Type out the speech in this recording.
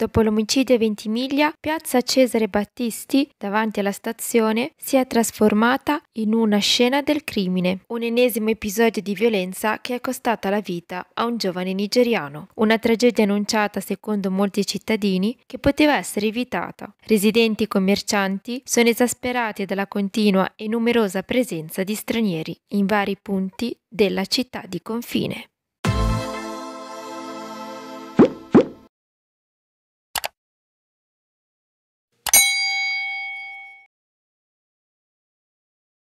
Dopo l'omicidio a Ventimiglia, piazza Cesare Battisti, davanti alla stazione, si è trasformata in una scena del crimine, un ennesimo episodio di violenza che è costata la vita a un giovane nigeriano. Una tragedia annunciata secondo molti cittadini che poteva essere evitata. Residenti e commercianti sono esasperati dalla continua e numerosa presenza di stranieri in vari punti della città di confine.